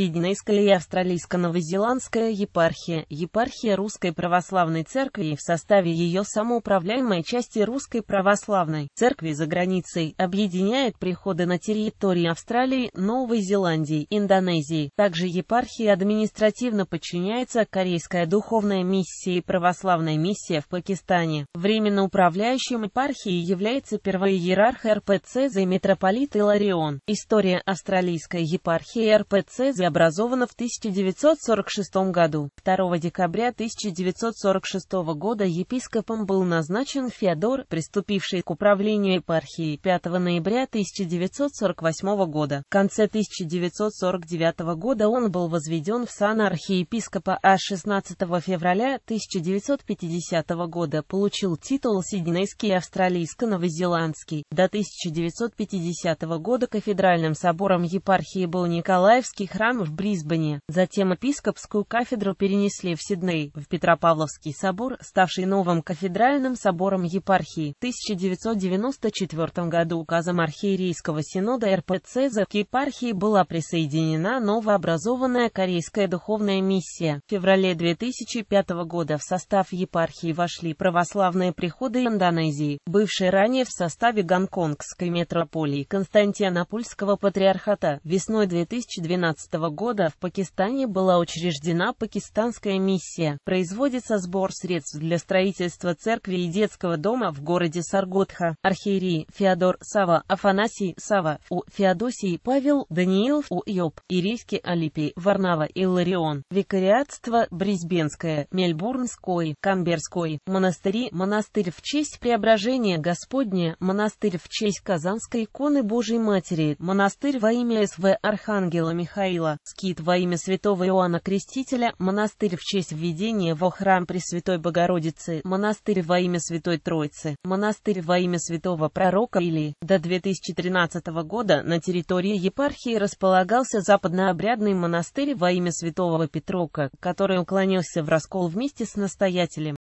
Сиднейская и австралийско-новозеландская епархия, епархия Русской Православной Церкви и в составе ее самоуправляемой части Русской Православной Церкви за границей, объединяет приходы на территории Австралии, Новой Зеландии, Индонезии. Также епархия административно подчиняется Корейская Духовная Миссия и Православная Миссия в Пакистане. Временно управляющим епархией является первоиерарх РПЦ за митрополит Иларион. История австралийской епархии РПЦ за образована в 1946 году. 2 декабря 1946 года епископом был назначен Феодор, приступивший к управлению епархией 5 ноября 1948 года. В конце 1949 года он был возведен в сан архиепископа, а 16 февраля 1950 года получил титул Сиднейский австралийско-новозеландский. До 1950 года кафедральным собором епархии был Николаевский храм храм в Брисбене, затем епископскую кафедру перенесли в Сидней, в Петропавловский собор, ставший новым кафедральным собором епархии. В 1994 году указом архиерейского синода РПЦ к епархии была присоединена новообразованная корейская духовная миссия. В феврале 2005 года в состав епархии вошли православные приходы Индонезии, бывшие ранее в составе Гонконгской метрополии Константинопольского патриархата. Весной 2012 года в Пакистане была учреждена пакистанская миссия. Производится сбор средств для строительства церкви и детского дома в городе Сарготха. Архиерей Феодор Сава, Афанасий Сава, У. Феодосий Павел, Даниил У. Йоб, Ирийский Алипий, Варнава и Ларион. Викариатство Брисбенское, Мельбурнской, Камберской. Монастыри, монастырь в честь преображения Господня, монастырь в честь Казанской иконы Божьей Матери, монастырь во имя СВ Архангела Михаила. Павла, скит во имя святого Иоанна Крестителя, монастырь в честь введения во храм Пресвятой Богородицы, монастырь во имя Святой Троицы, монастырь во имя святого пророка Или. До 2013 года на территории епархии располагался западнообрядный монастырь во имя святого Петрока, который уклонился в раскол вместе с настоятелем.